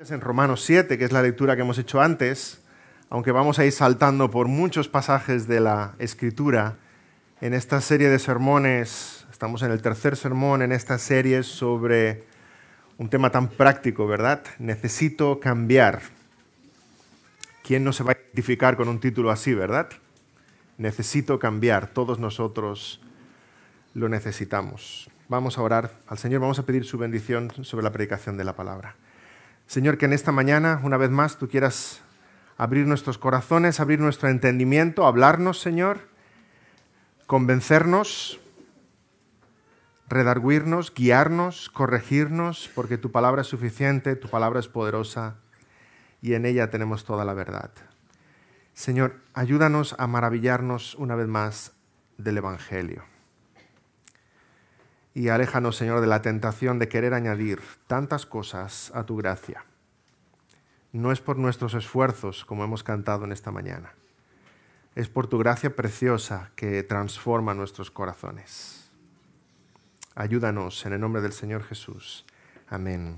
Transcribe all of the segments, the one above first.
en Romanos 7, que es la lectura que hemos hecho antes, aunque vamos a ir saltando por muchos pasajes de la Escritura, en esta serie de sermones, estamos en el tercer sermón en esta serie sobre un tema tan práctico, ¿verdad? Necesito cambiar. ¿Quién no se va a identificar con un título así, verdad? Necesito cambiar. Todos nosotros lo necesitamos. Vamos a orar al Señor, vamos a pedir su bendición sobre la predicación de la palabra. Señor, que en esta mañana, una vez más, tú quieras abrir nuestros corazones, abrir nuestro entendimiento, hablarnos, Señor, convencernos, redarguirnos, guiarnos, corregirnos, porque tu palabra es suficiente, tu palabra es poderosa y en ella tenemos toda la verdad. Señor, ayúdanos a maravillarnos una vez más del Evangelio y aléjanos, Señor, de la tentación de querer añadir tantas cosas a tu gracia. No es por nuestros esfuerzos, como hemos cantado en esta mañana, es por tu gracia preciosa que transforma nuestros corazones. Ayúdanos en el nombre del Señor Jesús. Amén.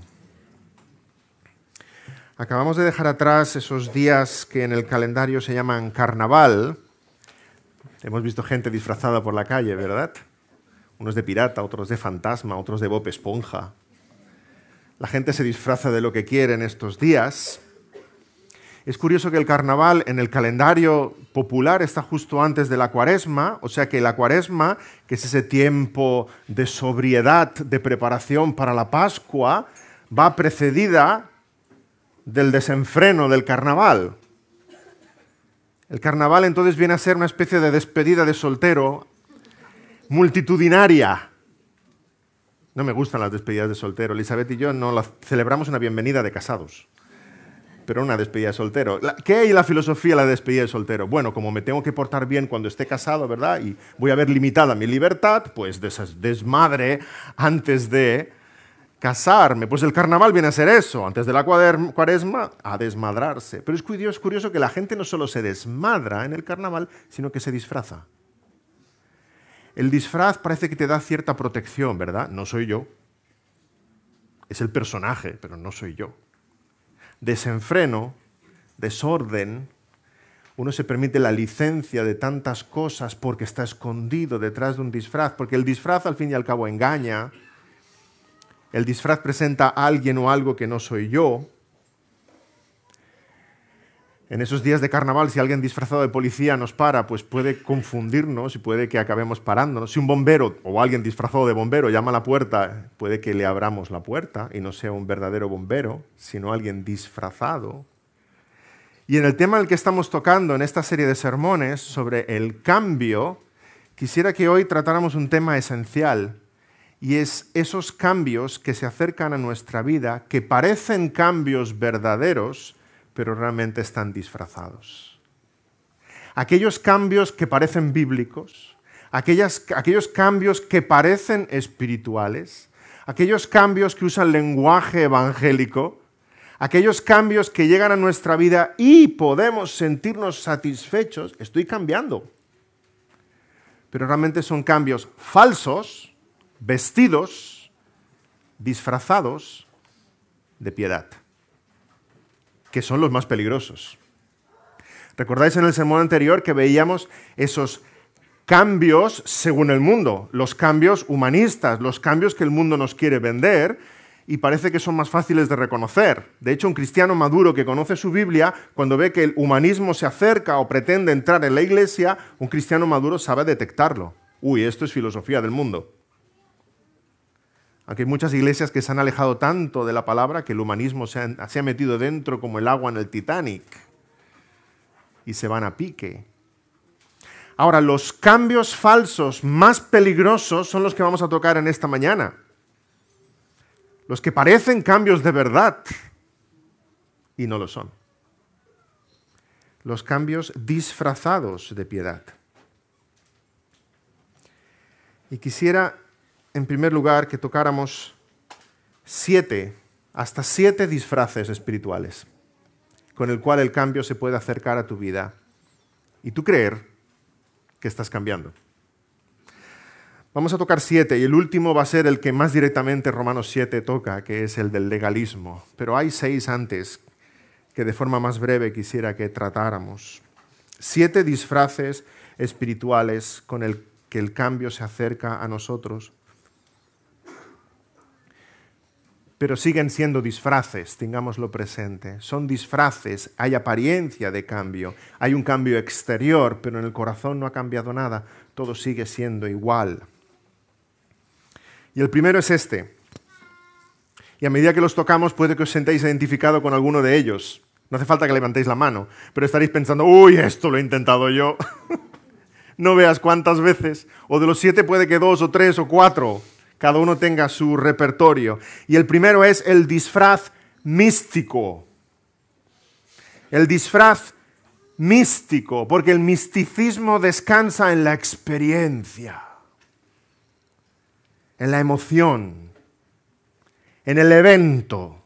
Acabamos de dejar atrás esos días que en el calendario se llaman carnaval. Hemos visto gente disfrazada por la calle, ¿verdad? unos de pirata, otros de fantasma, otros de Bob Esponja. La gente se disfraza de lo que quiere en estos días. Es curioso que el carnaval en el calendario popular está justo antes de la cuaresma, o sea que la cuaresma, que es ese tiempo de sobriedad, de preparación para la Pascua, va precedida del desenfreno del carnaval. El carnaval entonces viene a ser una especie de despedida de soltero multitudinaria. No me gustan las despedidas de soltero. Elizabeth y yo no las celebramos una bienvenida de casados, pero una despedida de soltero. ¿Qué hay en la filosofía de la despedida de soltero? Bueno, como me tengo que portar bien cuando esté casado, ¿verdad? Y voy a ver limitada mi libertad, pues desmadre antes de casarme. Pues el carnaval viene a ser eso, antes de la cuaresma, a desmadrarse. Pero es curioso que la gente no solo se desmadra en el carnaval, sino que se disfraza. El disfraz parece que te da cierta protección, ¿verdad? No soy yo. Es el personaje, pero no soy yo. Desenfreno, desorden, uno se permite la licencia de tantas cosas porque está escondido detrás de un disfraz, porque el disfraz al fin y al cabo engaña, el disfraz presenta a alguien o algo que no soy yo, en esos días de carnaval, si alguien disfrazado de policía nos para, pues puede confundirnos y puede que acabemos parándonos. Si un bombero o alguien disfrazado de bombero llama a la puerta, puede que le abramos la puerta y no sea un verdadero bombero, sino alguien disfrazado. Y en el tema en el que estamos tocando en esta serie de sermones sobre el cambio, quisiera que hoy tratáramos un tema esencial y es esos cambios que se acercan a nuestra vida, que parecen cambios verdaderos, pero realmente están disfrazados. Aquellos cambios que parecen bíblicos, aquellos cambios que parecen espirituales, aquellos cambios que usan lenguaje evangélico, aquellos cambios que llegan a nuestra vida y podemos sentirnos satisfechos, estoy cambiando. Pero realmente son cambios falsos, vestidos, disfrazados de piedad que son los más peligrosos. ¿Recordáis en el sermón anterior que veíamos esos cambios según el mundo, los cambios humanistas, los cambios que el mundo nos quiere vender y parece que son más fáciles de reconocer? De hecho, un cristiano maduro que conoce su Biblia, cuando ve que el humanismo se acerca o pretende entrar en la iglesia, un cristiano maduro sabe detectarlo. Uy, esto es filosofía del mundo. Aunque hay muchas iglesias que se han alejado tanto de la palabra que el humanismo se ha, se ha metido dentro como el agua en el Titanic y se van a pique. Ahora, los cambios falsos más peligrosos son los que vamos a tocar en esta mañana. Los que parecen cambios de verdad y no lo son. Los cambios disfrazados de piedad. Y quisiera en primer lugar, que tocáramos siete, hasta siete disfraces espirituales, con el cual el cambio se puede acercar a tu vida y tú creer que estás cambiando. Vamos a tocar siete y el último va a ser el que más directamente Romanos 7 toca, que es el del legalismo. Pero hay seis antes que de forma más breve quisiera que tratáramos. Siete disfraces espirituales con el que el cambio se acerca a nosotros. pero siguen siendo disfraces, tengámoslo presente. Son disfraces, hay apariencia de cambio, hay un cambio exterior, pero en el corazón no ha cambiado nada, todo sigue siendo igual. Y el primero es este. Y a medida que los tocamos puede que os sentáis identificado con alguno de ellos. No hace falta que levantéis la mano, pero estaréis pensando, uy, esto lo he intentado yo. no veas cuántas veces. O de los siete puede que dos o tres o cuatro cada uno tenga su repertorio. Y el primero es el disfraz místico. El disfraz místico, porque el misticismo descansa en la experiencia, en la emoción, en el evento.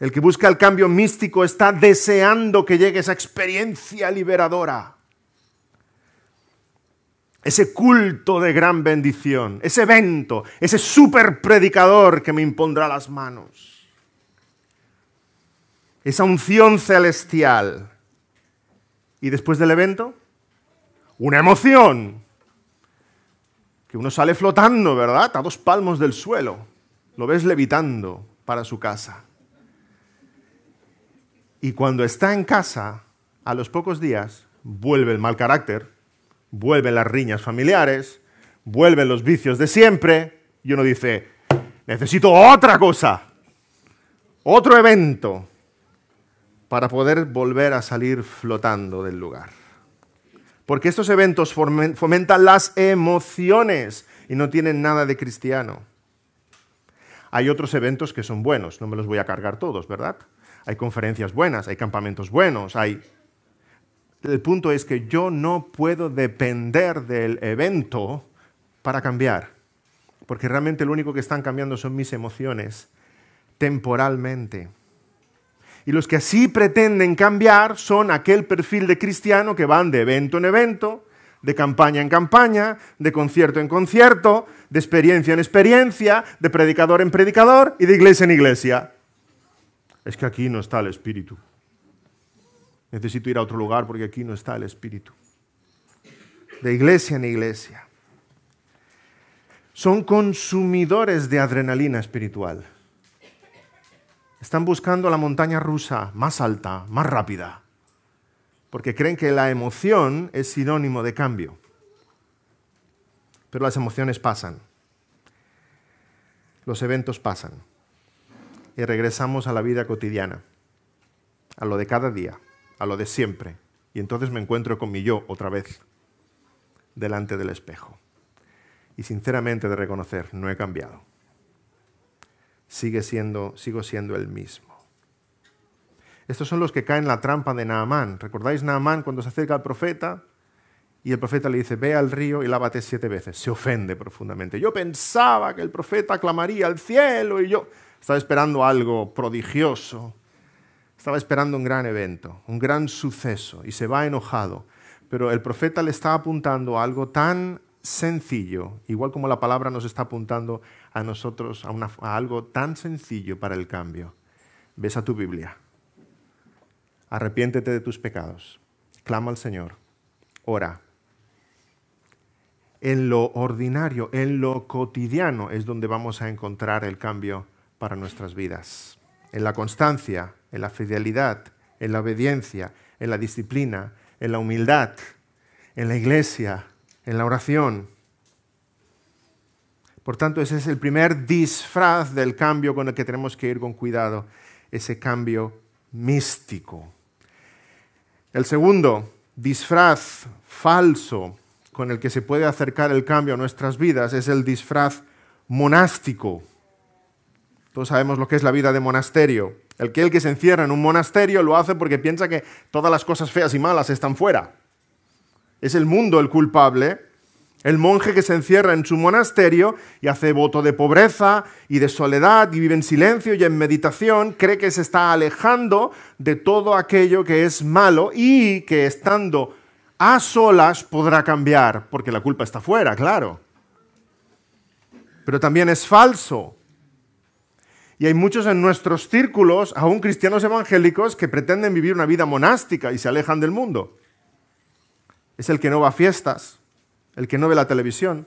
El que busca el cambio místico está deseando que llegue esa experiencia liberadora ese culto de gran bendición, ese evento, ese super predicador que me impondrá las manos, esa unción celestial. Y después del evento, una emoción, que uno sale flotando, ¿verdad? A dos palmos del suelo, lo ves levitando para su casa. Y cuando está en casa, a los pocos días, vuelve el mal carácter vuelven las riñas familiares, vuelven los vicios de siempre, y uno dice, necesito otra cosa, otro evento, para poder volver a salir flotando del lugar. Porque estos eventos fomentan las emociones y no tienen nada de cristiano. Hay otros eventos que son buenos, no me los voy a cargar todos, ¿verdad? Hay conferencias buenas, hay campamentos buenos, hay el punto es que yo no puedo depender del evento para cambiar, porque realmente lo único que están cambiando son mis emociones temporalmente. Y los que así pretenden cambiar son aquel perfil de cristiano que van de evento en evento, de campaña en campaña, de concierto en concierto, de experiencia en experiencia, de predicador en predicador y de iglesia en iglesia. Es que aquí no está el espíritu. Necesito ir a otro lugar porque aquí no está el Espíritu. De iglesia en iglesia. Son consumidores de adrenalina espiritual. Están buscando la montaña rusa más alta, más rápida, porque creen que la emoción es sinónimo de cambio. Pero las emociones pasan, los eventos pasan y regresamos a la vida cotidiana, a lo de cada día a lo de siempre. Y entonces me encuentro con mi yo otra vez delante del espejo. Y sinceramente de reconocer, no he cambiado. Sigue siendo, sigo siendo el mismo. Estos son los que caen en la trampa de Naamán. ¿Recordáis Naamán cuando se acerca al profeta? Y el profeta le dice, ve al río y lávate siete veces. Se ofende profundamente. Yo pensaba que el profeta clamaría al cielo y yo estaba esperando algo prodigioso. Estaba esperando un gran evento, un gran suceso, y se va enojado. Pero el profeta le está apuntando a algo tan sencillo, igual como la palabra nos está apuntando a nosotros a, algo tan sencillo para el cambio. Ves a tu Biblia. Arrepiéntete de tus pecados. Clama al Señor. Ora. En lo ordinario, en lo cotidiano es donde vamos a encontrar el cambio para nuestras vidas en la constancia, en la fidelidad, en la obediencia, en la disciplina, en la humildad, en la iglesia, en la oración. Por tanto, ese es el primer disfraz del cambio con el que tenemos que ir con cuidado, ese cambio místico. El segundo disfraz falso con el que se puede acercar el cambio a nuestras vidas es el disfraz monástico. Todos sabemos lo que es la vida de monasterio. El que, el que se encierra en un monasterio lo hace porque piensa que todas las cosas feas y malas están fuera. Es el mundo el culpable. El monje que se encierra en su monasterio y hace voto de pobreza y de soledad y vive en silencio y en meditación, cree que se está alejando de todo aquello que es malo y que estando a solas podrá cambiar, porque la culpa está fuera, claro. Pero también es falso y hay muchos en nuestros círculos, aún cristianos evangélicos, que pretenden vivir una vida monástica y se alejan del mundo. Es el que no va a fiestas, el que no ve la televisión,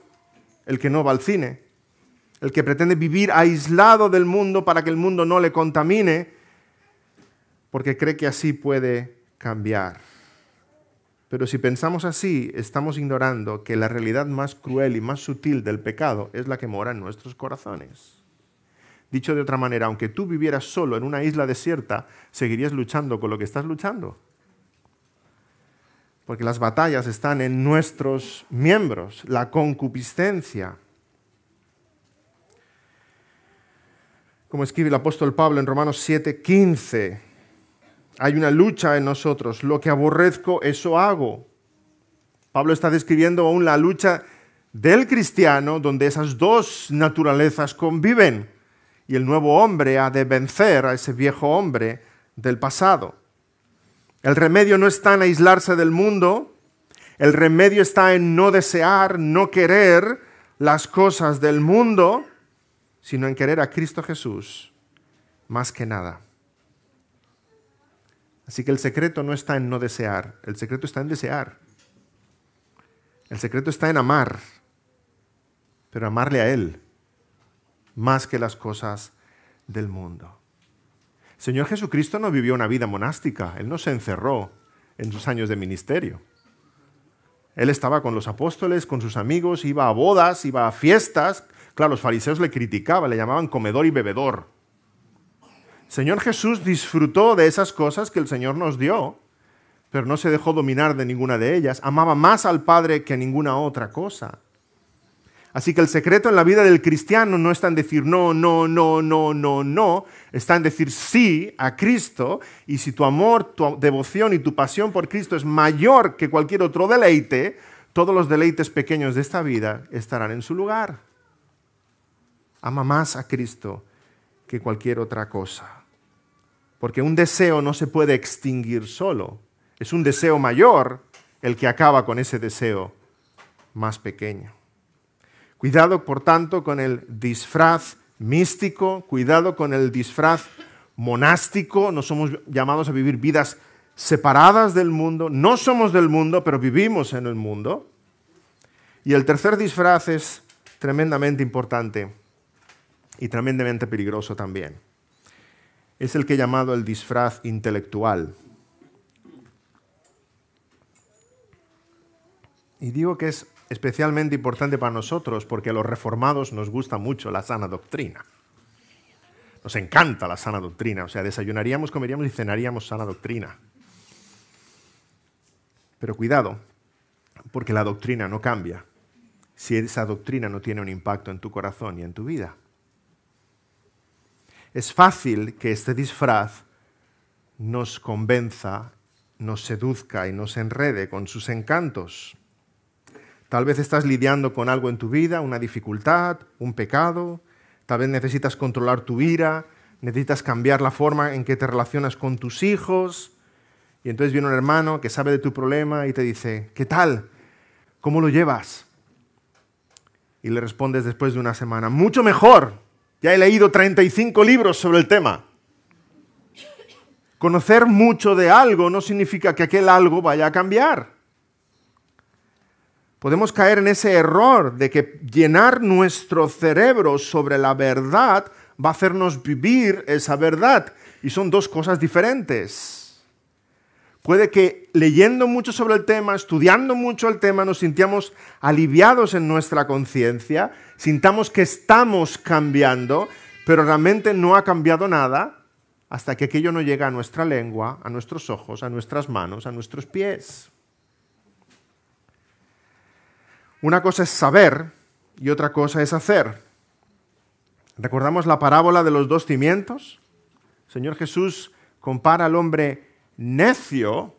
el que no va al cine, el que pretende vivir aislado del mundo para que el mundo no le contamine, porque cree que así puede cambiar. Pero si pensamos así, estamos ignorando que la realidad más cruel y más sutil del pecado es la que mora en nuestros corazones. Dicho de otra manera, aunque tú vivieras solo en una isla desierta, seguirías luchando con lo que estás luchando. Porque las batallas están en nuestros miembros, la concupiscencia. Como escribe el apóstol Pablo en Romanos 7, 15, hay una lucha en nosotros. Lo que aborrezco, eso hago. Pablo está describiendo aún la lucha del cristiano donde esas dos naturalezas conviven y el nuevo hombre ha de vencer a ese viejo hombre del pasado. El remedio no está en aislarse del mundo, el remedio está en no desear, no querer las cosas del mundo, sino en querer a Cristo Jesús más que nada. Así que el secreto no está en no desear, el secreto está en desear. El secreto está en amar, pero amarle a Él más que las cosas del mundo. Señor Jesucristo no vivió una vida monástica, Él no se encerró en sus años de ministerio. Él estaba con los apóstoles, con sus amigos, iba a bodas, iba a fiestas. Claro, los fariseos le criticaban, le llamaban comedor y bebedor. Señor Jesús disfrutó de esas cosas que el Señor nos dio, pero no se dejó dominar de ninguna de ellas. Amaba más al Padre que a ninguna otra cosa. Así que el secreto en la vida del cristiano no está en decir no, no, no, no, no, no, está en decir sí a Cristo y si tu amor, tu devoción y tu pasión por Cristo es mayor que cualquier otro deleite, todos los deleites pequeños de esta vida estarán en su lugar. Ama más a Cristo que cualquier otra cosa, porque un deseo no se puede extinguir solo, es un deseo mayor el que acaba con ese deseo más pequeño. Cuidado, por tanto, con el disfraz místico, cuidado con el disfraz monástico, no somos llamados a vivir vidas separadas del mundo, no somos del mundo, pero vivimos en el mundo. Y el tercer disfraz es tremendamente importante y tremendamente peligroso también. Es el que he llamado el disfraz intelectual. Y digo que es especialmente importante para nosotros porque a los reformados nos gusta mucho la sana doctrina. Nos encanta la sana doctrina, o sea, desayunaríamos, comeríamos y cenaríamos sana doctrina. Pero cuidado, porque la doctrina no cambia si esa doctrina no tiene un impacto en tu corazón y en tu vida. Es fácil que este disfraz nos convenza, nos seduzca y nos enrede con sus encantos. Tal vez estás lidiando con algo en tu vida, una dificultad, un pecado, tal vez necesitas controlar tu ira, necesitas cambiar la forma en que te relacionas con tus hijos. Y entonces viene un hermano que sabe de tu problema y te dice, ¿qué tal? ¿Cómo lo llevas? Y le respondes después de una semana, mucho mejor. Ya he leído 35 libros sobre el tema. Conocer mucho de algo no significa que aquel algo vaya a cambiar. Podemos caer en ese error de que llenar nuestro cerebro sobre la verdad va a hacernos vivir esa verdad. Y son dos cosas diferentes. Puede que leyendo mucho sobre el tema, estudiando mucho el tema, nos sintamos aliviados en nuestra conciencia, sintamos que estamos cambiando, pero realmente no ha cambiado nada hasta que aquello no llega a nuestra lengua, a nuestros ojos, a nuestras manos, a nuestros pies. Una cosa es saber y otra cosa es hacer. ¿Recordamos la parábola de los dos cimientos? Señor Jesús compara al hombre necio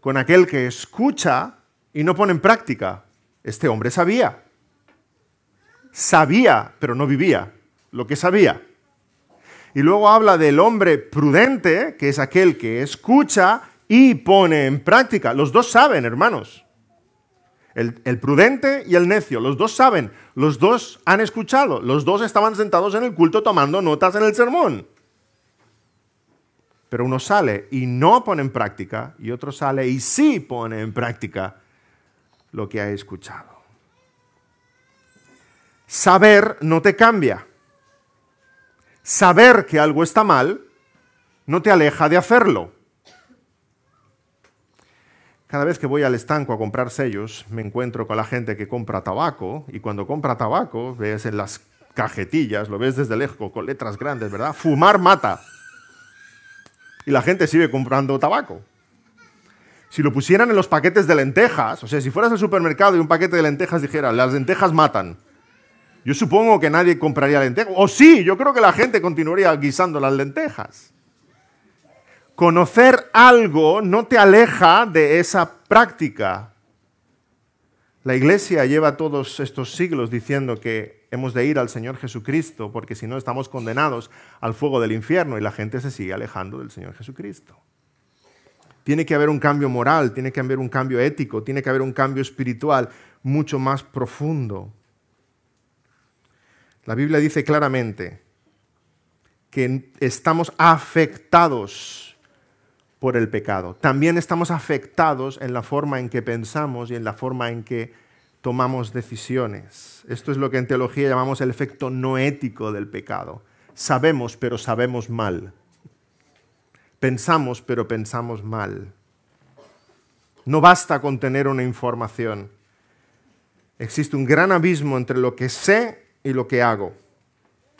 con aquel que escucha y no pone en práctica. Este hombre sabía. Sabía, pero no vivía lo que sabía. Y luego habla del hombre prudente, que es aquel que escucha y pone en práctica. Los dos saben, hermanos. El, prudente y el necio, los dos saben, los dos han escuchado, los dos estaban sentados en el culto tomando notas en el sermón. Pero uno sale y no pone en práctica y otro sale y sí pone en práctica lo que ha escuchado. Saber no te cambia. Saber que algo está mal no te aleja de hacerlo. Cada vez que voy al estanco a comprar sellos, me encuentro con la gente que compra tabaco y cuando compra tabaco, ves en las cajetillas, lo ves desde lejos con letras grandes, ¿verdad? Fumar mata. Y la gente sigue comprando tabaco. Si lo pusieran en los paquetes de lentejas, o sea, si fueras al supermercado y un paquete de lentejas dijera, las lentejas matan, yo supongo que nadie compraría lentejas. O sí, yo creo que la gente continuaría guisando las lentejas. Conocer algo no te aleja de esa práctica. La iglesia lleva todos estos siglos diciendo que hemos de ir al Señor Jesucristo porque si no estamos condenados al fuego del infierno y la gente se sigue alejando del Señor Jesucristo. Tiene que haber un cambio moral, tiene que haber un cambio ético, tiene que haber un cambio espiritual mucho más profundo. La Biblia dice claramente que estamos afectados por el pecado. También estamos afectados en la forma en que pensamos y en la forma en que tomamos decisiones. Esto es lo que en teología llamamos el efecto no ético del pecado. Sabemos, pero sabemos mal. Pensamos, pero pensamos mal. No basta con tener una información. Existe un gran abismo entre lo que sé y lo que hago.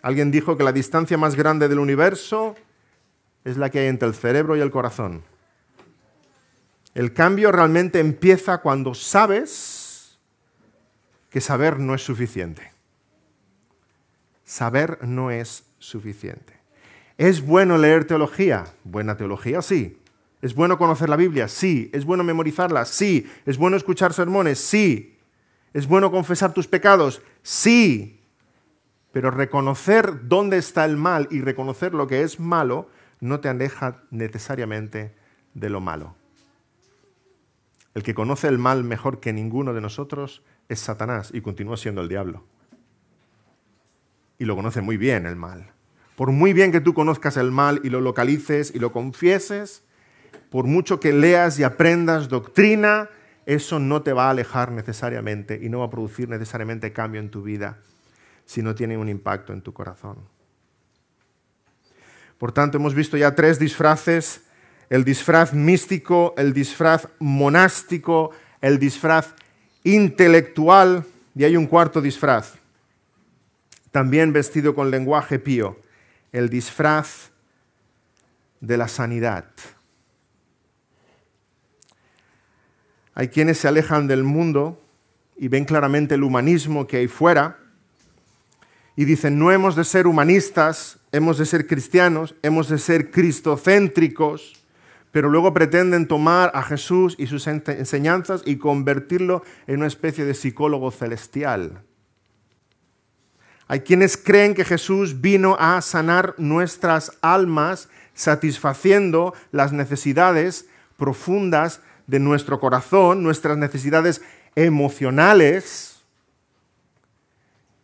Alguien dijo que la distancia más grande del universo es la que hay entre el cerebro y el corazón. El cambio realmente empieza cuando sabes que saber no es suficiente. Saber no es suficiente. ¿Es bueno leer teología? Buena teología, sí. ¿Es bueno conocer la Biblia? Sí. ¿Es bueno memorizarla? Sí. ¿Es bueno escuchar sermones? Sí. ¿Es bueno confesar tus pecados? Sí. Pero reconocer dónde está el mal y reconocer lo que es malo no te aleja necesariamente de lo malo. El que conoce el mal mejor que ninguno de nosotros es Satanás y continúa siendo el diablo. Y lo conoce muy bien el mal. Por muy bien que tú conozcas el mal y lo localices y lo confieses, por mucho que leas y aprendas doctrina, eso no te va a alejar necesariamente y no va a producir necesariamente cambio en tu vida si no tiene un impacto en tu corazón. Por tanto, hemos visto ya tres disfraces, el disfraz místico, el disfraz monástico, el disfraz intelectual y hay un cuarto disfraz, también vestido con lenguaje pío, el disfraz de la sanidad. Hay quienes se alejan del mundo y ven claramente el humanismo que hay fuera y dicen, no hemos de ser humanistas, hemos de ser cristianos, hemos de ser cristocéntricos, pero luego pretenden tomar a Jesús y sus enseñanzas y convertirlo en una especie de psicólogo celestial. Hay quienes creen que Jesús vino a sanar nuestras almas satisfaciendo las necesidades profundas de nuestro corazón, nuestras necesidades emocionales,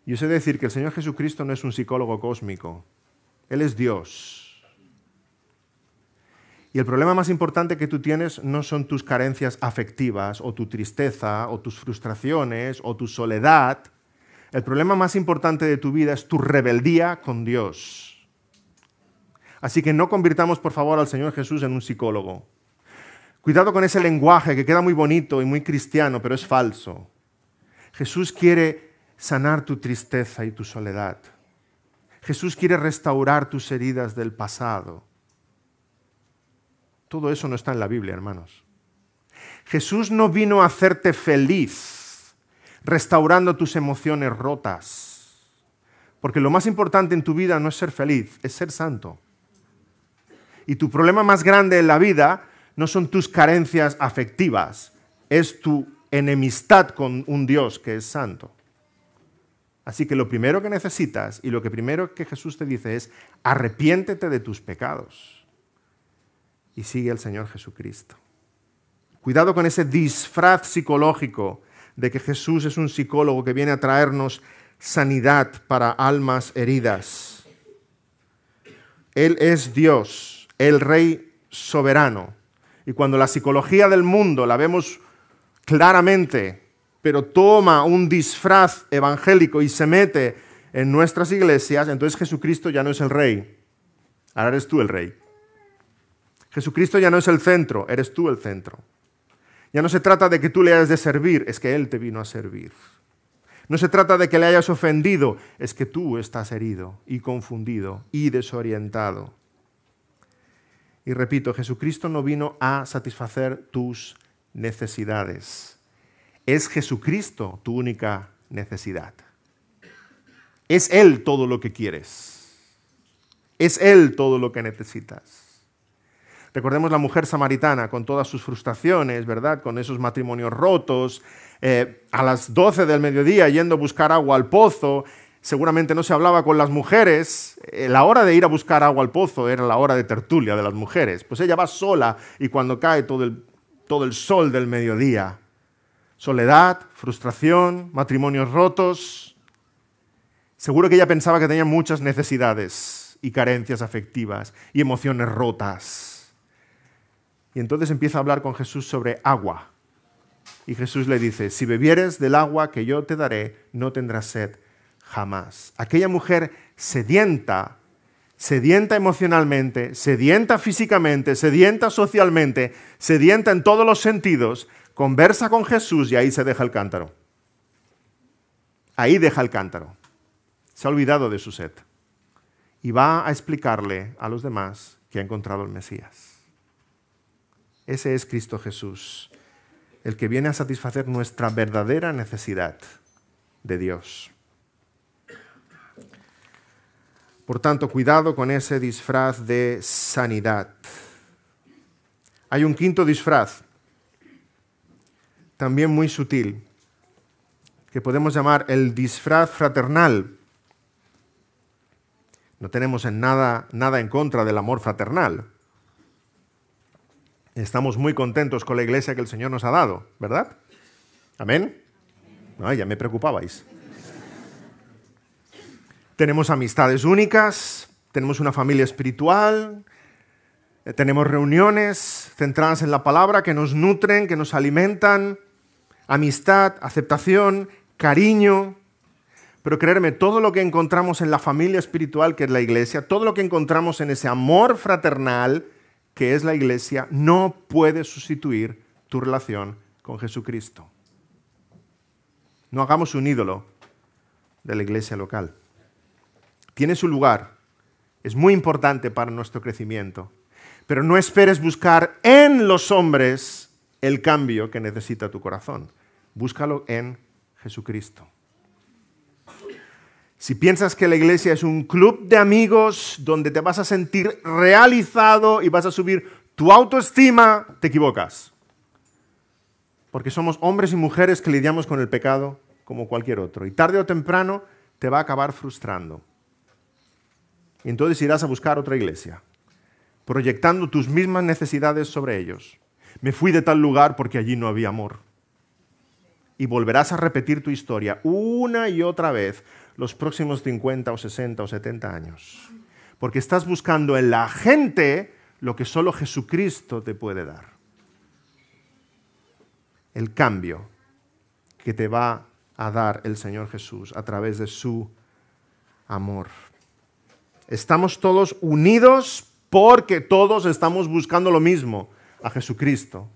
yo sé decir que el Señor Jesucristo no es un psicólogo cósmico, Él es Dios. Y el problema más importante que tú tienes no son tus carencias afectivas o tu tristeza o tus frustraciones o tu soledad. El problema más importante de tu vida es tu rebeldía con Dios. Así que no convirtamos, por favor, al Señor Jesús en un psicólogo. Cuidado con ese lenguaje que queda muy bonito y muy cristiano, pero es falso. Jesús quiere sanar tu tristeza y tu soledad. Jesús quiere restaurar tus heridas del pasado. Todo eso no está en la Biblia, hermanos. Jesús no vino a hacerte feliz restaurando tus emociones rotas. Porque lo más importante en tu vida no es ser feliz, es ser santo. Y tu problema más grande en la vida no son tus carencias afectivas, es tu enemistad con un Dios que es santo. Así que lo primero que necesitas y lo que primero que Jesús te dice es, arrepiéntete de tus pecados y sigue al Señor Jesucristo. Cuidado con ese disfraz psicológico de que Jesús es un psicólogo que viene a traernos sanidad para almas heridas. Él es Dios, el Rey soberano. Y cuando la psicología del mundo la vemos claramente pero toma un disfraz evangélico y se mete en nuestras iglesias, entonces Jesucristo ya no es el rey. Ahora eres tú el rey. Jesucristo ya no es el centro, eres tú el centro. Ya no se trata de que tú le hayas de servir, es que Él te vino a servir. No se trata de que le hayas ofendido, es que tú estás herido y confundido y desorientado. Y repito, Jesucristo no vino a satisfacer tus necesidades. Es Jesucristo tu única necesidad. Es Él todo lo que quieres. Es Él todo lo que necesitas. Recordemos la mujer samaritana con todas sus frustraciones, ¿verdad? Con esos matrimonios rotos, eh, a las 12 del mediodía yendo a buscar agua al pozo. Seguramente no se hablaba con las mujeres. Eh, la hora de ir a buscar agua al pozo era la hora de tertulia de las mujeres. Pues ella va sola y cuando cae todo todo el sol del mediodía, soledad, frustración, matrimonios rotos. Seguro que ella pensaba que tenía muchas necesidades y carencias afectivas y emociones rotas. Y entonces empieza a hablar con Jesús sobre agua. Y Jesús le dice, si bebieres del agua que yo te daré, no tendrás sed jamás. Aquella mujer sedienta, sedienta emocionalmente, sedienta físicamente, sedienta socialmente, sedienta en todos los sentidos, conversa con Jesús y ahí se deja el cántaro. Ahí deja el cántaro. Se ha olvidado de su sed. Y va a explicarle a los demás que ha encontrado el Mesías. Ese es Cristo Jesús, el que viene a satisfacer nuestra verdadera necesidad de Dios. Por tanto, cuidado con ese disfraz de sanidad. Hay un quinto disfraz también muy sutil, que podemos llamar el disfraz fraternal. No tenemos en nada, nada en contra del amor fraternal. Estamos muy contentos con la iglesia que el Señor nos ha dado, ¿verdad? Amén. ya me preocupabais. tenemos amistades únicas, tenemos una familia espiritual, eh, tenemos reuniones centradas en la palabra que nos nutren, que nos alimentan, amistad, aceptación, cariño. Pero creerme, todo lo que encontramos en la familia espiritual que es la iglesia, todo lo que encontramos en ese amor fraternal que es la iglesia, no puede sustituir tu relación con Jesucristo. No hagamos un ídolo de la iglesia local. Tiene su lugar, es muy importante para nuestro crecimiento, pero no esperes buscar en los hombres el cambio que necesita tu corazón. Búscalo en Jesucristo. Si piensas que la iglesia es un club de amigos donde te vas a sentir realizado y vas a subir tu autoestima, te equivocas. Porque somos hombres y mujeres que lidiamos con el pecado como cualquier otro. Y tarde o temprano te va a acabar frustrando. Y entonces irás a buscar otra iglesia, proyectando tus mismas necesidades sobre ellos me fui de tal lugar porque allí no había amor. Y volverás a repetir tu historia una y otra vez los próximos 50 o 60 o 70 años. Porque estás buscando en la gente lo que solo Jesucristo te puede dar. El cambio que te va a dar el Señor Jesús a través de su amor. Estamos todos unidos porque todos estamos buscando lo mismo a Jesucristo.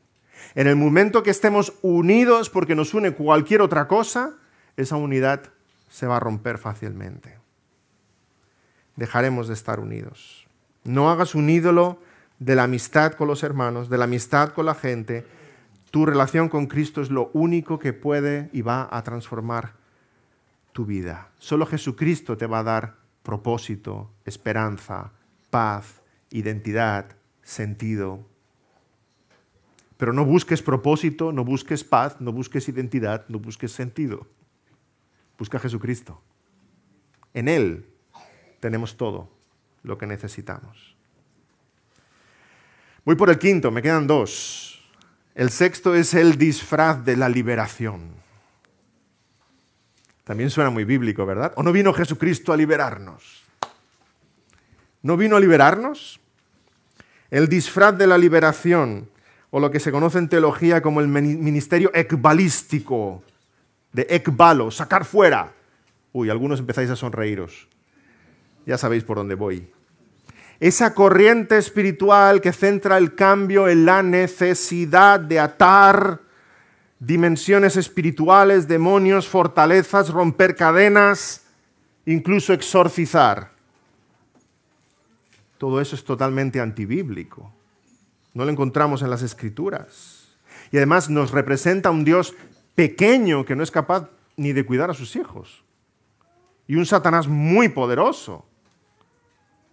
En el momento que estemos unidos porque nos une cualquier otra cosa, esa unidad se va a romper fácilmente. Dejaremos de estar unidos. No hagas un ídolo de la amistad con los hermanos, de la amistad con la gente. Tu relación con Cristo es lo único que puede y va a transformar tu vida. Solo Jesucristo te va a dar propósito, esperanza, paz, identidad, sentido pero no busques propósito, no busques paz, no busques identidad, no busques sentido. Busca a Jesucristo. En Él tenemos todo lo que necesitamos. Voy por el quinto, me quedan dos. El sexto es el disfraz de la liberación. También suena muy bíblico, ¿verdad? ¿O no vino Jesucristo a liberarnos? ¿No vino a liberarnos? El disfraz de la liberación o lo que se conoce en teología como el ministerio ecbalístico de ekbalo, sacar fuera. Uy, algunos empezáis a sonreíros. Ya sabéis por dónde voy. Esa corriente espiritual que centra el cambio en la necesidad de atar dimensiones espirituales, demonios, fortalezas, romper cadenas, incluso exorcizar. Todo eso es totalmente antibíblico. No lo encontramos en las escrituras. Y además nos representa un Dios pequeño que no es capaz ni de cuidar a sus hijos. Y un Satanás muy poderoso.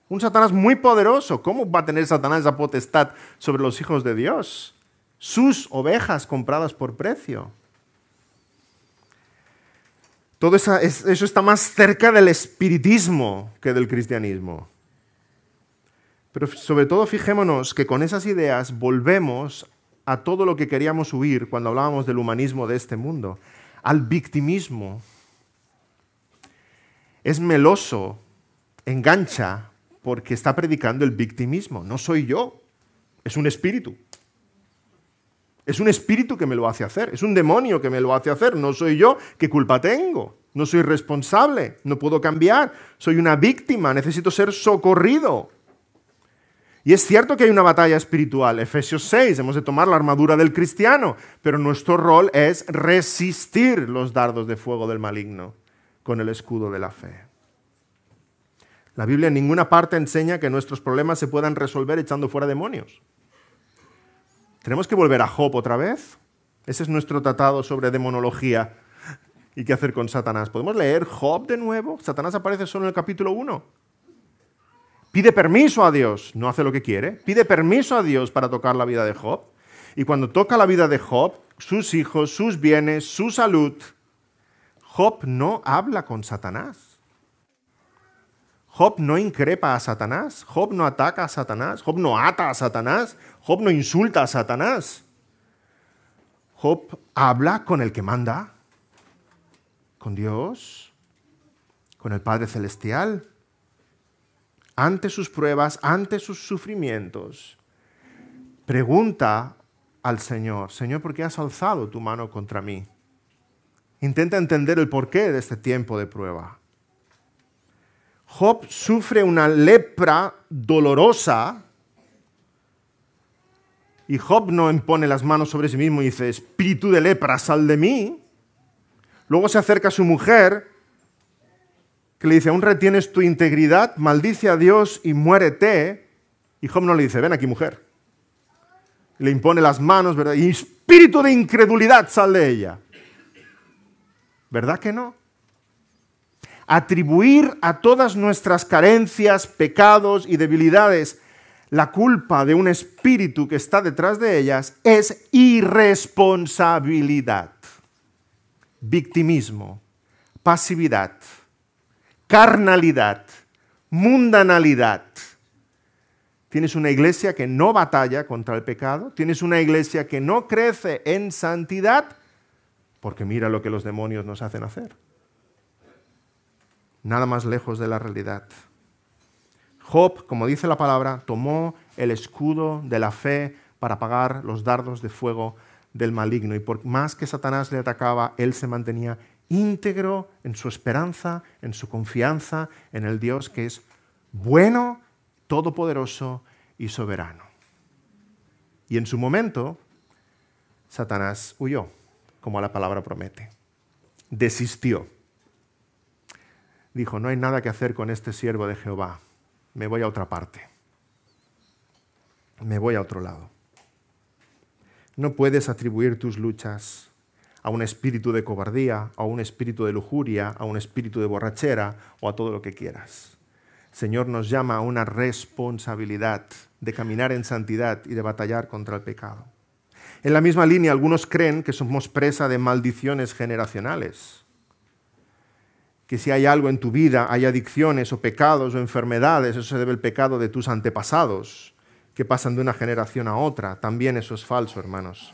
Un Satanás muy poderoso. ¿Cómo va a tener Satanás esa potestad sobre los hijos de Dios? Sus ovejas compradas por precio. Todo eso está más cerca del espiritismo que del cristianismo. Pero sobre todo fijémonos que con esas ideas volvemos a todo lo que queríamos huir cuando hablábamos del humanismo de este mundo, al victimismo. Es meloso, engancha, porque está predicando el victimismo. No soy yo, es un espíritu. Es un espíritu que me lo hace hacer, es un demonio que me lo hace hacer, no soy yo, ¿qué culpa tengo? No soy responsable, no puedo cambiar, soy una víctima, necesito ser socorrido. Y es cierto que hay una batalla espiritual, Efesios 6, hemos de tomar la armadura del cristiano, pero nuestro rol es resistir los dardos de fuego del maligno con el escudo de la fe. La Biblia en ninguna parte enseña que nuestros problemas se puedan resolver echando fuera demonios. ¿Tenemos que volver a Job otra vez? Ese es nuestro tratado sobre demonología y qué hacer con Satanás. ¿Podemos leer Job de nuevo? Satanás aparece solo en el capítulo 1. Pide permiso a Dios, no hace lo que quiere, pide permiso a Dios para tocar la vida de Job. Y cuando toca la vida de Job, sus hijos, sus bienes, su salud, Job no habla con Satanás. Job no increpa a Satanás, Job no ataca a Satanás, Job no ata a Satanás, Job no insulta a Satanás. Job habla con el que manda, con Dios, con el Padre Celestial ante sus pruebas, ante sus sufrimientos, pregunta al Señor, Señor, ¿por qué has alzado tu mano contra mí? Intenta entender el porqué de este tiempo de prueba. Job sufre una lepra dolorosa y Job no impone las manos sobre sí mismo y dice, espíritu de lepra, sal de mí. Luego se acerca a su mujer que le dice, aún retienes tu integridad, maldice a Dios y muérete. Y Job no le dice, ven aquí mujer. Le impone las manos, ¿verdad? Y espíritu de incredulidad sale de ella. ¿Verdad que no? Atribuir a todas nuestras carencias, pecados y debilidades la culpa de un espíritu que está detrás de ellas es irresponsabilidad, victimismo, pasividad carnalidad, mundanalidad. Tienes una iglesia que no batalla contra el pecado, tienes una iglesia que no crece en santidad, porque mira lo que los demonios nos hacen hacer. Nada más lejos de la realidad. Job, como dice la palabra, tomó el escudo de la fe para apagar los dardos de fuego del maligno. Y por más que Satanás le atacaba, él se mantenía íntegro en su esperanza, en su confianza, en el Dios que es bueno, todopoderoso y soberano. Y en su momento, Satanás huyó, como la palabra promete. Desistió. Dijo, no hay nada que hacer con este siervo de Jehová. Me voy a otra parte. Me voy a otro lado. No puedes atribuir tus luchas a un espíritu de cobardía, a un espíritu de lujuria, a un espíritu de borrachera o a todo lo que quieras. Señor nos llama a una responsabilidad de caminar en santidad y de batallar contra el pecado. En la misma línea, algunos creen que somos presa de maldiciones generacionales que si hay algo en tu vida, hay adicciones o pecados o enfermedades, eso se debe al pecado de tus antepasados, que pasan de una generación a otra. También eso es falso, hermanos.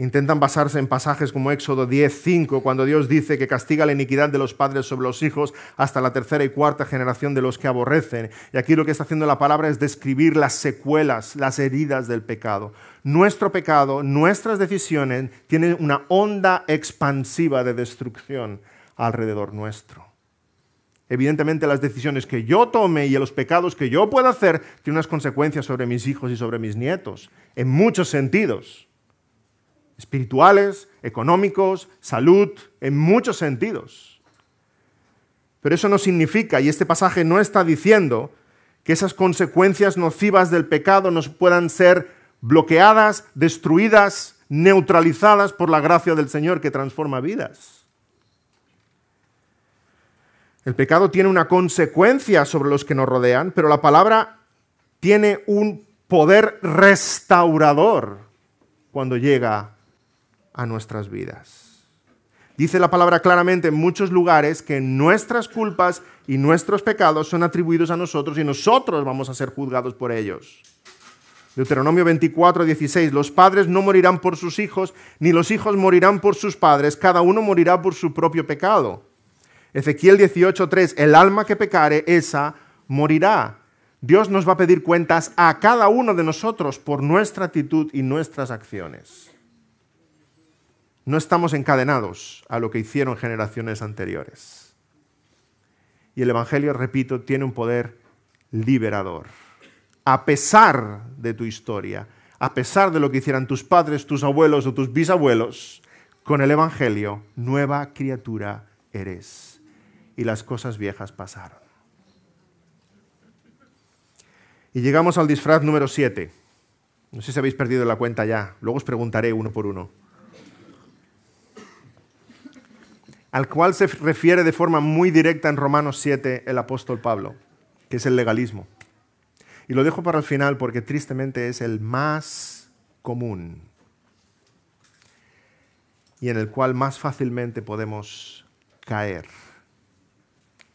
Intentan basarse en pasajes como Éxodo 10, cuando Dios dice que castiga la iniquidad de los padres sobre los hijos hasta la tercera y cuarta generación de los que aborrecen. Y aquí lo que está haciendo la palabra es describir las secuelas, las heridas del pecado. Nuestro pecado, nuestras decisiones tienen una onda expansiva de destrucción alrededor nuestro. Evidentemente las decisiones que yo tome y los pecados que yo pueda hacer tienen unas consecuencias sobre mis hijos y sobre mis nietos, en muchos sentidos espirituales, económicos, salud, en muchos sentidos. Pero eso no significa, y este pasaje no está diciendo, que esas consecuencias nocivas del pecado nos puedan ser bloqueadas, destruidas, neutralizadas por la gracia del Señor que transforma vidas. El pecado tiene una consecuencia sobre los que nos rodean, pero la palabra tiene un poder restaurador cuando llega a nuestras vidas. Dice la palabra claramente en muchos lugares que nuestras culpas y nuestros pecados son atribuidos a nosotros y nosotros vamos a ser juzgados por ellos. Deuteronomio 24, 16. Los padres no morirán por sus hijos, ni los hijos morirán por sus padres, cada uno morirá por su propio pecado. Ezequiel 18, 3. El alma que pecare, esa morirá. Dios nos va a pedir cuentas a cada uno de nosotros por nuestra actitud y nuestras acciones. No estamos encadenados a lo que hicieron generaciones anteriores. Y el Evangelio, repito, tiene un poder liberador. A pesar de tu historia, a pesar de lo que hicieran tus padres, tus abuelos o tus bisabuelos, con el Evangelio, nueva criatura eres. Y las cosas viejas pasaron. Y llegamos al disfraz número 7. No sé si habéis perdido la cuenta ya, luego os preguntaré uno por uno. al cual se refiere de forma muy directa en Romanos 7 el apóstol Pablo, que es el legalismo. Y lo dejo para el final porque tristemente es el más común y en el cual más fácilmente podemos caer.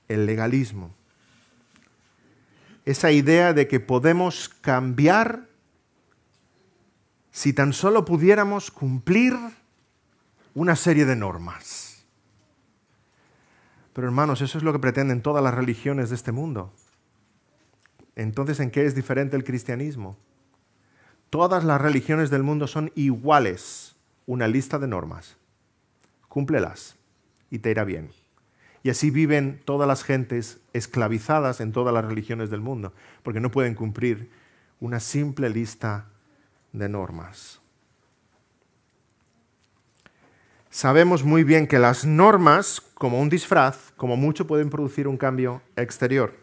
El legalismo. Esa idea de que podemos cambiar si tan solo pudiéramos cumplir una serie de normas. Pero hermanos, eso es lo que pretenden todas las religiones de este mundo. Entonces, ¿en qué es diferente el cristianismo? Todas las religiones del mundo son iguales, una lista de normas. Cúmplelas y te irá bien. Y así viven todas las gentes esclavizadas en todas las religiones del mundo, porque no pueden cumplir una simple lista de normas. sabemos muy bien que las normas, como un disfraz, como mucho pueden producir un cambio exterior,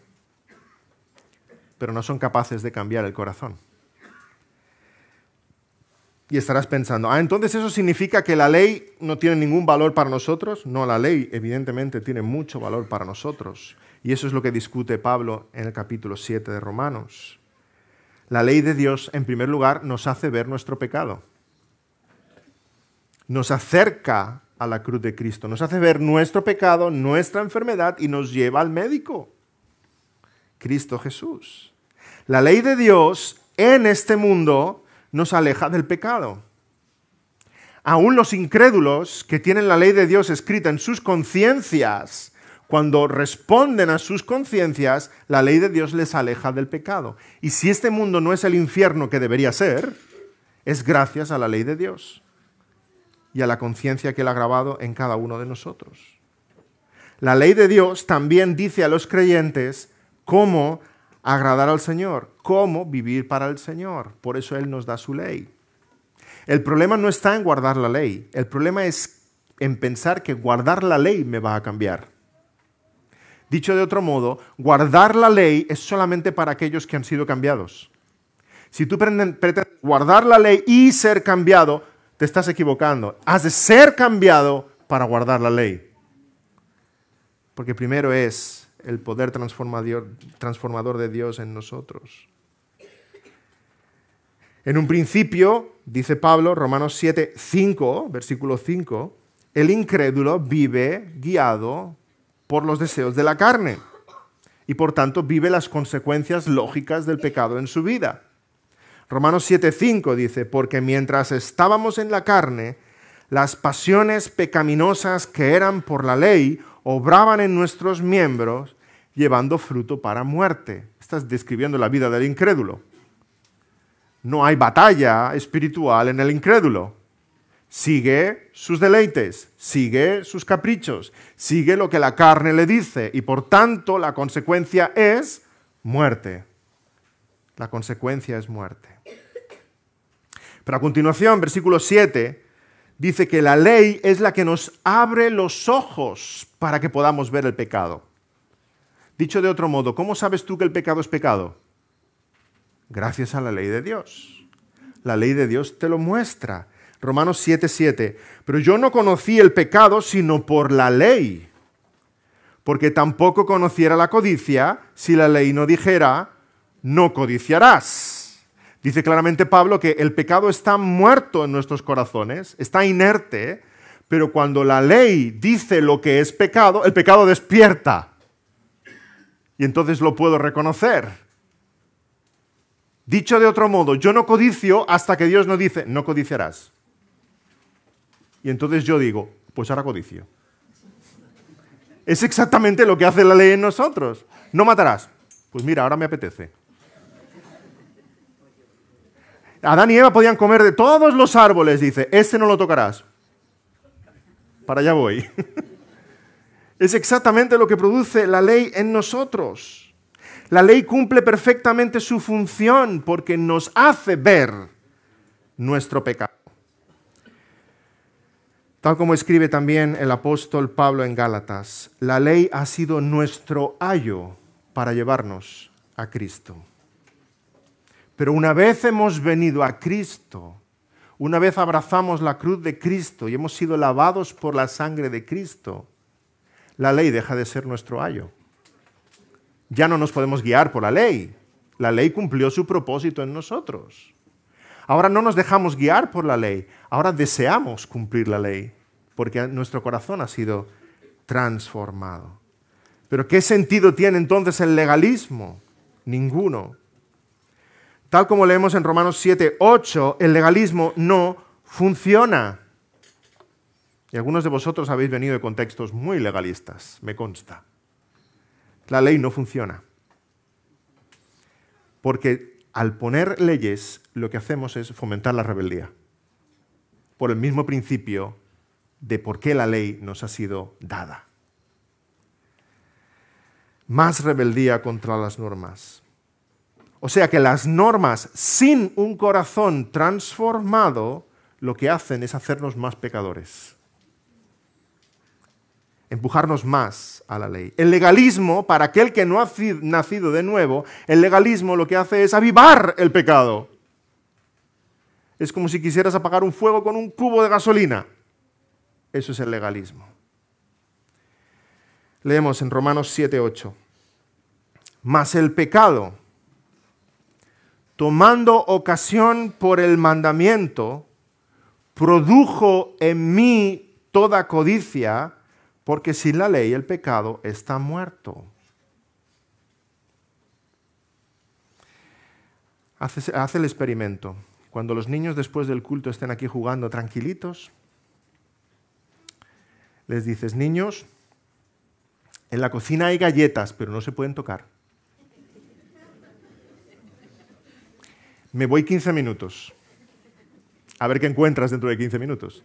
pero no son capaces de cambiar el corazón. Y estarás pensando, ah, entonces eso significa que la ley no tiene ningún valor para nosotros. No, la ley evidentemente tiene mucho valor para nosotros. Y eso es lo que discute Pablo en el capítulo 7 de Romanos. La ley de Dios, en primer lugar, nos hace ver nuestro pecado nos acerca a la cruz de Cristo, nos hace ver nuestro pecado, nuestra enfermedad y nos lleva al médico, Cristo Jesús. La ley de Dios en este mundo nos aleja del pecado. Aún los incrédulos que tienen la ley de Dios escrita en sus conciencias, cuando responden a sus conciencias, la ley de Dios les aleja del pecado. Y si este mundo no es el infierno que debería ser, es gracias a la ley de Dios y a la conciencia que Él ha grabado en cada uno de nosotros. La ley de Dios también dice a los creyentes cómo agradar al Señor, cómo vivir para el Señor. Por eso Él nos da su ley. El problema no está en guardar la ley, el problema es en pensar que guardar la ley me va a cambiar. Dicho de otro modo, guardar la ley es solamente para aquellos que han sido cambiados. Si tú pretendes guardar la ley y ser cambiado, te estás equivocando. Has de ser cambiado para guardar la ley. Porque primero es el poder transformador de Dios en nosotros. En un principio, dice Pablo, Romanos 7, 5, versículo 5, el incrédulo vive guiado por los deseos de la carne y por tanto vive las consecuencias lógicas del pecado en su vida. Romanos 7:5 dice, porque mientras estábamos en la carne, las pasiones pecaminosas que eran por la ley obraban en nuestros miembros, llevando fruto para muerte. Estás describiendo la vida del incrédulo. No hay batalla espiritual en el incrédulo. Sigue sus deleites, sigue sus caprichos, sigue lo que la carne le dice y por tanto la consecuencia es muerte. La consecuencia es muerte. Pero a continuación, versículo 7, dice que la ley es la que nos abre los ojos para que podamos ver el pecado. Dicho de otro modo, ¿cómo sabes tú que el pecado es pecado? Gracias a la ley de Dios. La ley de Dios te lo muestra. Romanos 7, 7. Pero yo no conocí el pecado sino por la ley, porque tampoco conociera la codicia si la ley no dijera, no codiciarás. Dice claramente Pablo que el pecado está muerto en nuestros corazones, está inerte, pero cuando la ley dice lo que es pecado, el pecado despierta. Y entonces lo puedo reconocer. Dicho de otro modo, yo no codicio hasta que Dios nos dice, no codiciarás. Y entonces yo digo, pues ahora codicio. Es exactamente lo que hace la ley en nosotros. No matarás. Pues mira, ahora me apetece. Adán y Eva podían comer de todos los árboles, dice, este no lo tocarás. Para allá voy. es exactamente lo que produce la ley en nosotros. La ley cumple perfectamente su función porque nos hace ver nuestro pecado. Tal como escribe también el apóstol Pablo en Gálatas, la ley ha sido nuestro ayo para llevarnos a Cristo. Pero una vez hemos venido a Cristo, una vez abrazamos la cruz de Cristo y hemos sido lavados por la sangre de Cristo, la ley deja de ser nuestro ayo. Ya no nos podemos guiar por la ley. La ley cumplió su propósito en nosotros. Ahora no nos dejamos guiar por la ley, ahora deseamos cumplir la ley, porque nuestro corazón ha sido transformado. Pero ¿qué sentido tiene entonces el legalismo? Ninguno. Tal como leemos en Romanos 7, 8, el legalismo no funciona. Y algunos de vosotros habéis venido de contextos muy legalistas, me consta. La ley no funciona. Porque al poner leyes lo que hacemos es fomentar la rebeldía. Por el mismo principio de por qué la ley nos ha sido dada. Más rebeldía contra las normas, o sea que las normas sin un corazón transformado lo que hacen es hacernos más pecadores, empujarnos más a la ley. El legalismo, para aquel que no ha nacido de nuevo, el legalismo lo que hace es avivar el pecado. Es como si quisieras apagar un fuego con un cubo de gasolina. Eso es el legalismo. Leemos en Romanos 7, 8. Mas el pecado tomando ocasión por el mandamiento, produjo en mí toda codicia, porque sin la ley el pecado está muerto. Hace, el experimento. Cuando los niños después del culto estén aquí jugando tranquilitos, les dices, niños, en la cocina hay galletas, pero no se pueden tocar. me voy 15 minutos. A ver qué encuentras dentro de 15 minutos.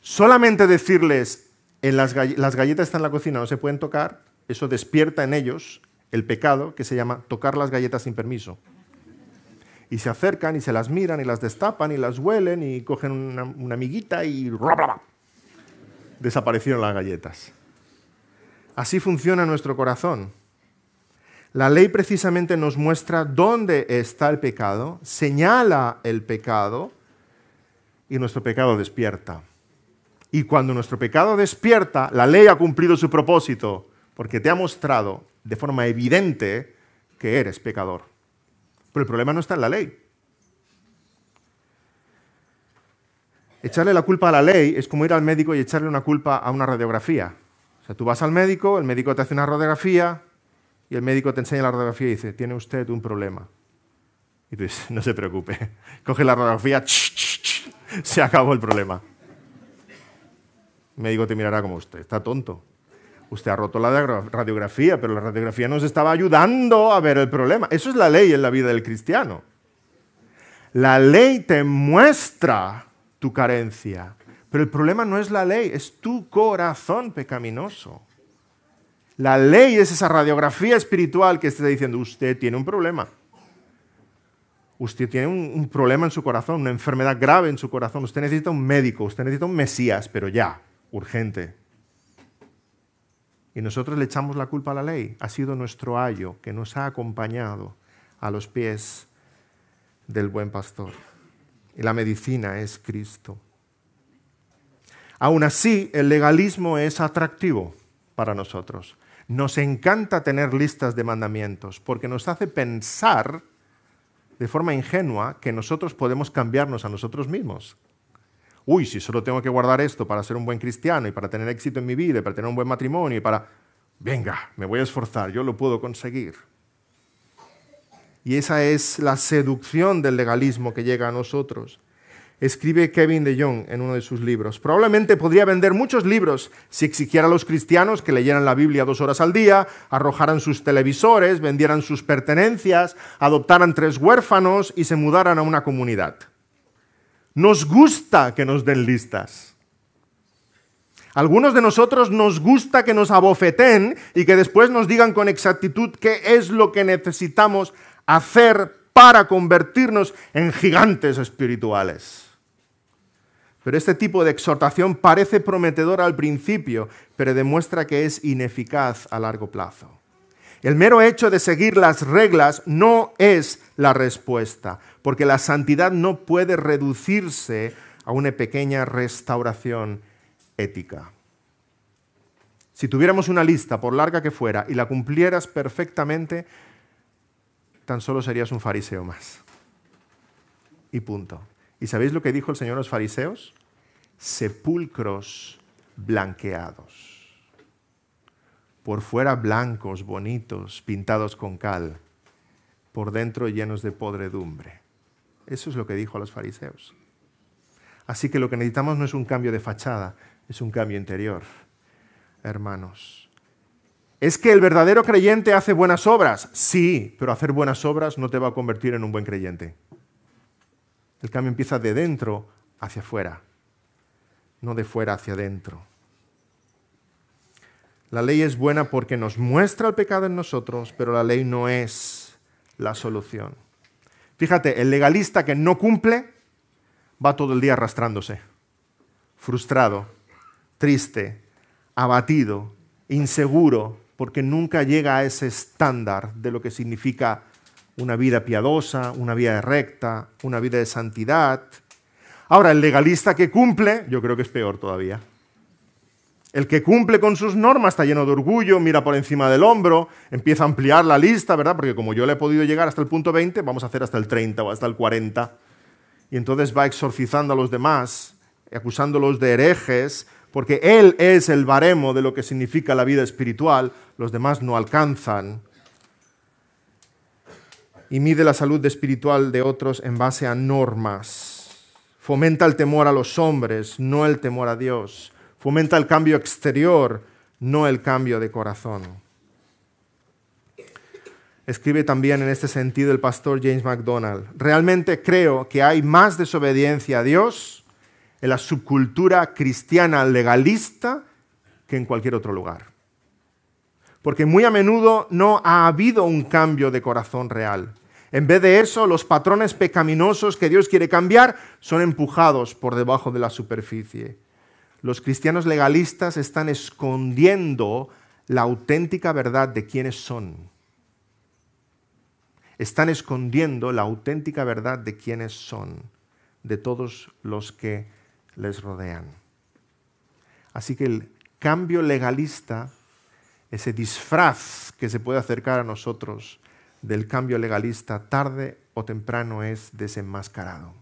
Solamente decirles, en las, galletas están en la cocina, no se pueden tocar, eso despierta en ellos el pecado que se llama tocar las galletas sin permiso. Y se acercan y se las miran y las destapan y las huelen y cogen una, amiguita y... Bla, bla, bla. Desaparecieron las galletas. Así funciona nuestro corazón. La ley precisamente nos muestra dónde está el pecado, señala el pecado y nuestro pecado despierta. Y cuando nuestro pecado despierta, la ley ha cumplido su propósito, porque te ha mostrado de forma evidente que eres pecador. Pero el problema no está en la ley. Echarle la culpa a la ley es como ir al médico y echarle una culpa a una radiografía. O sea, tú vas al médico, el médico te hace una radiografía, y el médico te enseña la radiografía y dice, tiene usted un problema. Y tú dices, no se preocupe, coge la radiografía, se acabó el problema. El médico te mirará como usted, está tonto. Usted ha roto la radiografía, pero la radiografía nos estaba ayudando a ver el problema. Eso es la ley en la vida del cristiano. La ley te muestra tu carencia, pero el problema no es la ley, es tu corazón pecaminoso. La ley es esa radiografía espiritual que está diciendo, usted tiene un problema. Usted tiene un, problema en su corazón, una enfermedad grave en su corazón. Usted necesita un médico, usted necesita un Mesías, pero ya, urgente. Y nosotros le echamos la culpa a la ley. Ha sido nuestro ayo que nos ha acompañado a los pies del buen pastor. Y la medicina es Cristo. Aún así, el legalismo es atractivo para nosotros. Nos encanta tener listas de mandamientos porque nos hace pensar de forma ingenua que nosotros podemos cambiarnos a nosotros mismos. Uy, si solo tengo que guardar esto para ser un buen cristiano y para tener éxito en mi vida y para tener un buen matrimonio y para... Venga, me voy a esforzar, yo lo puedo conseguir. Y esa es la seducción del legalismo que llega a nosotros escribe Kevin de Jong en uno de sus libros. Probablemente podría vender muchos libros si exigiera a los cristianos que leyeran la Biblia dos horas al día, arrojaran sus televisores, vendieran sus pertenencias, adoptaran tres huérfanos y se mudaran a una comunidad. Nos gusta que nos den listas. Algunos de nosotros nos gusta que nos abofeten y que después nos digan con exactitud qué es lo que necesitamos hacer para convertirnos en gigantes espirituales. Pero este tipo de exhortación parece prometedora al principio, pero demuestra que es ineficaz a largo plazo. El mero hecho de seguir las reglas no es la respuesta, porque la santidad no puede reducirse a una pequeña restauración ética. Si tuviéramos una lista, por larga que fuera, y la cumplieras perfectamente, tan solo serías un fariseo más. Y punto. ¿Y sabéis lo que dijo el Señor a los fariseos? Sepulcros blanqueados. Por fuera blancos, bonitos, pintados con cal, por dentro llenos de podredumbre. Eso es lo que dijo a los fariseos. Así que lo que necesitamos no es un cambio de fachada, es un cambio interior, hermanos. ¿Es que el verdadero creyente hace buenas obras? Sí, pero hacer buenas obras no te va a convertir en un buen creyente. El cambio empieza de dentro hacia afuera, no de fuera hacia adentro. La ley es buena porque nos muestra el pecado en nosotros, pero la ley no es la solución. Fíjate, el legalista que no cumple va todo el día arrastrándose, frustrado, triste, abatido, inseguro, porque nunca llega a ese estándar de lo que significa una vida piadosa, una vida recta, una vida de santidad. Ahora, el legalista que cumple, yo creo que es peor todavía. El que cumple con sus normas está lleno de orgullo, mira por encima del hombro, empieza a ampliar la lista, ¿verdad? Porque como yo le he podido llegar hasta el punto 20, vamos a hacer hasta el 30 o hasta el 40. Y entonces va exorcizando a los demás, acusándolos de herejes, porque él es el baremo de lo que significa la vida espiritual, los demás no alcanzan y mide la salud espiritual de otros en base a normas. Fomenta el temor a los hombres, no el temor a Dios. Fomenta el cambio exterior, no el cambio de corazón. Escribe también en este sentido el pastor James MacDonald. Realmente creo que hay más desobediencia a Dios en la subcultura cristiana legalista que en cualquier otro lugar porque muy a menudo no ha habido un cambio de corazón real. En vez de eso, los patrones pecaminosos que Dios quiere cambiar son empujados por debajo de la superficie. Los cristianos legalistas están escondiendo la auténtica verdad de quiénes son. Están escondiendo la auténtica verdad de quiénes son, de todos los que les rodean. Así que el cambio legalista ese disfraz que se puede acercar a nosotros del cambio legalista tarde o temprano es desenmascarado.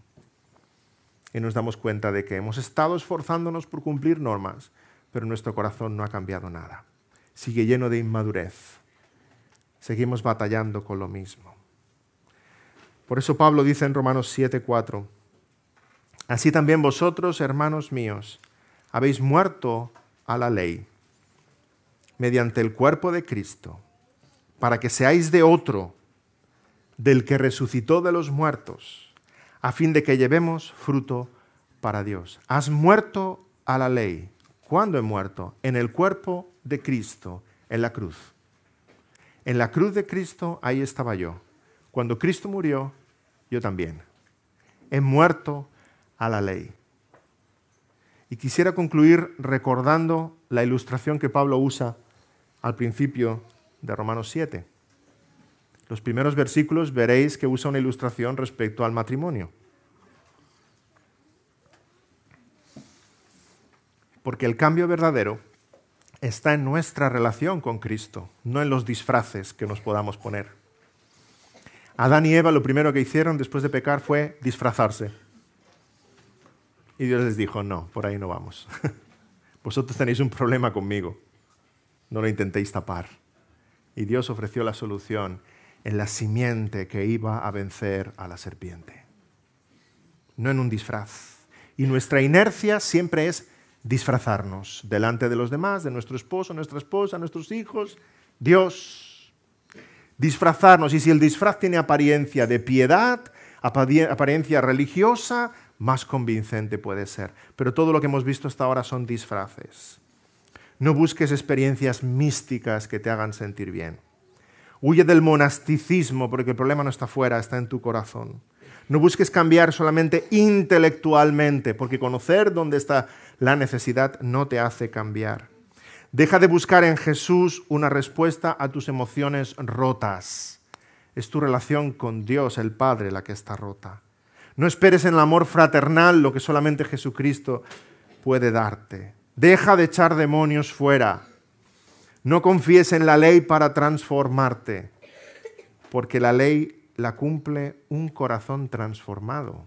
Y nos damos cuenta de que hemos estado esforzándonos por cumplir normas, pero nuestro corazón no ha cambiado nada. Sigue lleno de inmadurez. Seguimos batallando con lo mismo. Por eso Pablo dice en Romanos 7:4, Así también vosotros, hermanos míos, habéis muerto a la ley mediante el cuerpo de Cristo, para que seáis de otro, del que resucitó de los muertos, a fin de que llevemos fruto para Dios. Has muerto a la ley. ¿Cuándo he muerto? En el cuerpo de Cristo, en la cruz. En la cruz de Cristo ahí estaba yo. Cuando Cristo murió, yo también. He muerto a la ley. Y quisiera concluir recordando la ilustración que Pablo usa al principio de Romanos 7. Los primeros versículos veréis que usa una ilustración respecto al matrimonio. Porque el cambio verdadero está en nuestra relación con Cristo, no en los disfraces que nos podamos poner. Adán y Eva lo primero que hicieron después de pecar fue disfrazarse. Y Dios les dijo, no, por ahí no vamos. Vosotros tenéis un problema conmigo no lo intentéis tapar. Y Dios ofreció la solución en la simiente que iba a vencer a la serpiente, no en un disfraz. Y nuestra inercia siempre es disfrazarnos delante de los demás, de nuestro esposo, nuestra esposa, nuestros hijos, Dios. Disfrazarnos. Y si el disfraz tiene apariencia de piedad, apariencia religiosa, más convincente puede ser. Pero todo lo que hemos visto hasta ahora son disfraces. No busques experiencias místicas que te hagan sentir bien. Huye del monasticismo porque el problema no está fuera, está en tu corazón. No busques cambiar solamente intelectualmente, porque conocer dónde está la necesidad no te hace cambiar. Deja de buscar en Jesús una respuesta a tus emociones rotas. Es tu relación con Dios, el Padre, la que está rota. No esperes en el amor fraternal lo que solamente Jesucristo puede darte. Deja de echar demonios fuera. No confíes en la ley para transformarte, porque la ley la cumple un corazón transformado.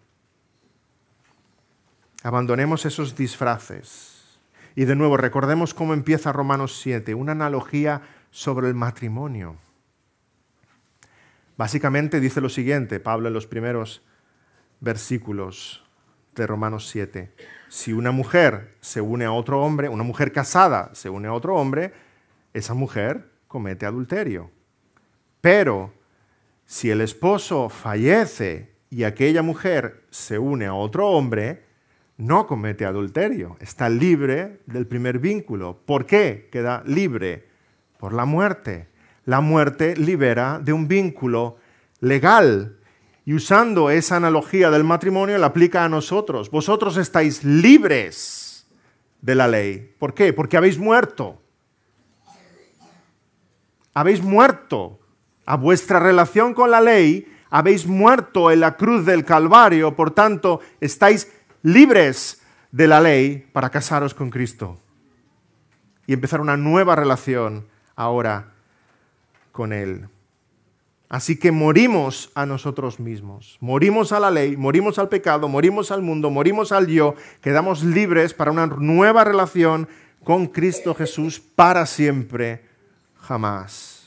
Abandonemos esos disfraces. Y de nuevo, recordemos cómo empieza Romanos 7, una analogía sobre el matrimonio. Básicamente dice lo siguiente, Pablo en los primeros versículos de Romanos 7 si una mujer se une a otro hombre, una mujer casada se une a otro hombre, esa mujer comete adulterio. Pero si el esposo fallece y aquella mujer se une a otro hombre, no comete adulterio, está libre del primer vínculo. ¿Por qué queda libre? Por la muerte. La muerte libera de un vínculo legal y usando esa analogía del matrimonio, la aplica a nosotros. Vosotros estáis libres de la ley. ¿Por qué? Porque habéis muerto. Habéis muerto a vuestra relación con la ley, habéis muerto en la cruz del Calvario, por tanto, estáis libres de la ley para casaros con Cristo y empezar una nueva relación ahora con Él. Así que morimos a nosotros mismos, morimos a la ley, morimos al pecado, morimos al mundo, morimos al yo, quedamos libres para una nueva relación con Cristo Jesús para siempre, jamás.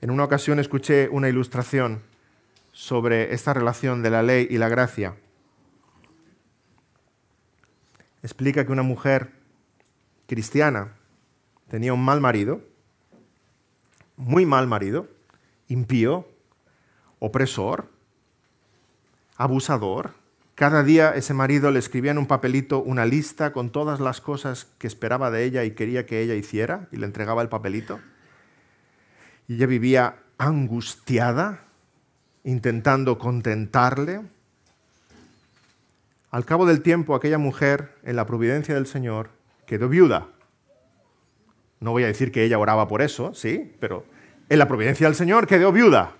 En una ocasión escuché una ilustración sobre esta relación de la ley y la gracia. Explica que una mujer cristiana tenía un mal marido, muy mal marido, impío, opresor, abusador. Cada día ese marido le escribía en un papelito una lista con todas las cosas que esperaba de ella y quería que ella hiciera y le entregaba el papelito. Y ella vivía angustiada, intentando contentarle. Al cabo del tiempo, aquella mujer, en la providencia del Señor, quedó viuda no voy a decir que ella oraba por eso, sí, pero en la providencia del Señor quedó viuda.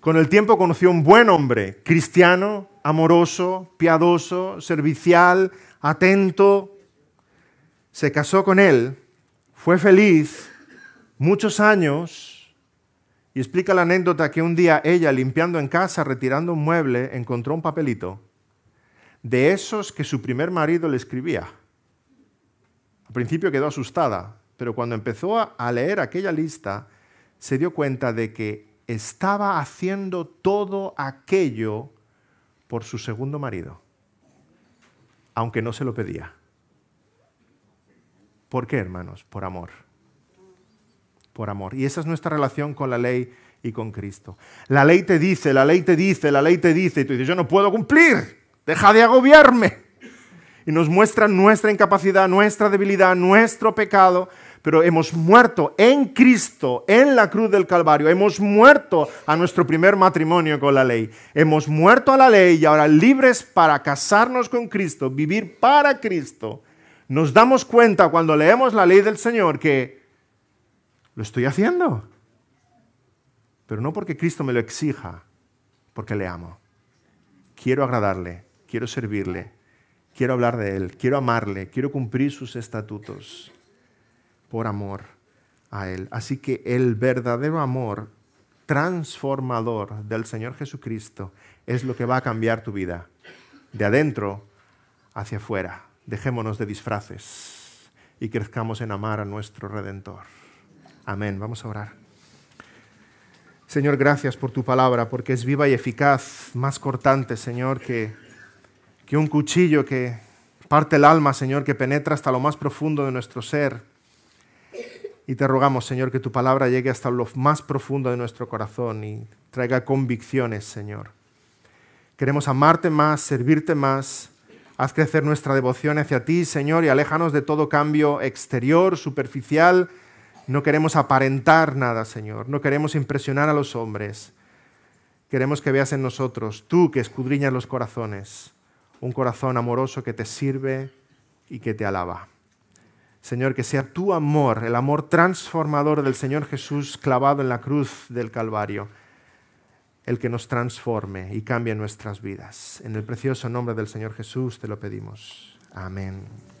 Con el tiempo conoció un buen hombre, cristiano, amoroso, piadoso, servicial, atento. Se casó con él, fue feliz muchos años y explica la anécdota que un día ella, limpiando en casa, retirando un mueble, encontró un papelito de esos que su primer marido le escribía. Al principio quedó asustada pero cuando empezó a leer aquella lista, se dio cuenta de que estaba haciendo todo aquello por su segundo marido, aunque no se lo pedía. ¿Por qué, hermanos? Por amor. Por amor. Y esa es nuestra relación con la ley y con Cristo. La ley te dice, la ley te dice, la ley te dice, y tú dices, yo no puedo cumplir, deja de agobiarme. Y nos muestra nuestra incapacidad, nuestra debilidad, nuestro pecado, pero hemos muerto en Cristo, en la cruz del Calvario, hemos muerto a nuestro primer matrimonio con la ley, hemos muerto a la ley y ahora libres para casarnos con Cristo, vivir para Cristo. Nos damos cuenta cuando leemos la ley del Señor que lo estoy haciendo, pero no porque Cristo me lo exija, porque le amo. Quiero agradarle, quiero servirle, quiero hablar de Él, quiero amarle, quiero cumplir sus estatutos por amor a Él. Así que el verdadero amor transformador del Señor Jesucristo es lo que va a cambiar tu vida, de adentro hacia afuera. Dejémonos de disfraces y crezcamos en amar a nuestro Redentor. Amén. Vamos a orar. Señor, gracias por tu palabra, porque es viva y eficaz, más cortante, Señor, que, que un cuchillo que parte el alma, Señor, que penetra hasta lo más profundo de nuestro ser y te rogamos, Señor, que tu palabra llegue hasta lo más profundo de nuestro corazón y traiga convicciones, Señor. Queremos amarte más, servirte más. Haz crecer nuestra devoción hacia ti, Señor, y aléjanos de todo cambio exterior, superficial. No queremos aparentar nada, Señor. No queremos impresionar a los hombres. Queremos que veas en nosotros, tú que escudriñas los corazones, un corazón amoroso que te sirve y que te alaba. Señor, que sea tu amor, el amor transformador del Señor Jesús clavado en la cruz del Calvario, el que nos transforme y cambie nuestras vidas. En el precioso nombre del Señor Jesús te lo pedimos. Amén.